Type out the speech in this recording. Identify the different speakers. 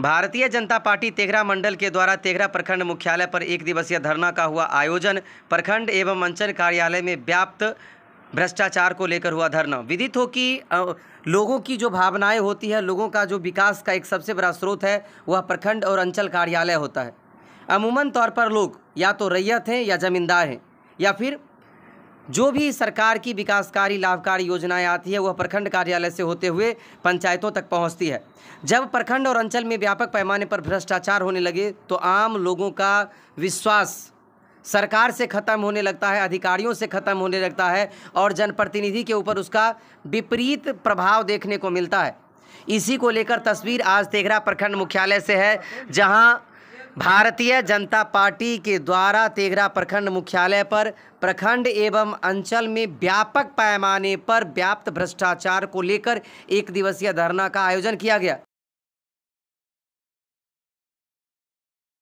Speaker 1: भारतीय जनता पार्टी तेघरा मंडल के द्वारा तेघरा प्रखंड मुख्यालय पर एक दिवसीय धरना का हुआ आयोजन प्रखंड एवं मंचन कार्यालय में व्याप्त भ्रष्टाचार को लेकर हुआ धरना विदित हो कि लोगों की जो भावनाएं होती है लोगों का जो विकास का एक सबसे बड़ा स्रोत है वह प्रखंड और अंचल कार्यालय होता है अमूमन तौर पर लोग या तो रैयत हैं या जमींदार हैं या फिर जो भी सरकार की विकासकारी लाभकारी योजनाएं आती है वह प्रखंड कार्यालय से होते हुए पंचायतों तक पहुंचती है जब प्रखंड और अंचल में व्यापक पैमाने पर भ्रष्टाचार होने लगे तो आम लोगों का विश्वास सरकार से ख़त्म होने लगता है अधिकारियों से ख़त्म होने लगता है और जनप्रतिनिधि के ऊपर उसका विपरीत प्रभाव देखने को मिलता है इसी को लेकर तस्वीर आज तेघरा प्रखंड मुख्यालय से है जहाँ भारतीय जनता पार्टी के द्वारा तेघरा प्रखंड मुख्यालय पर प्रखंड एवं अंचल में व्यापक पैमाने पर व्याप्त भ्रष्टाचार को लेकर एक दिवसीय धरना का आयोजन किया गया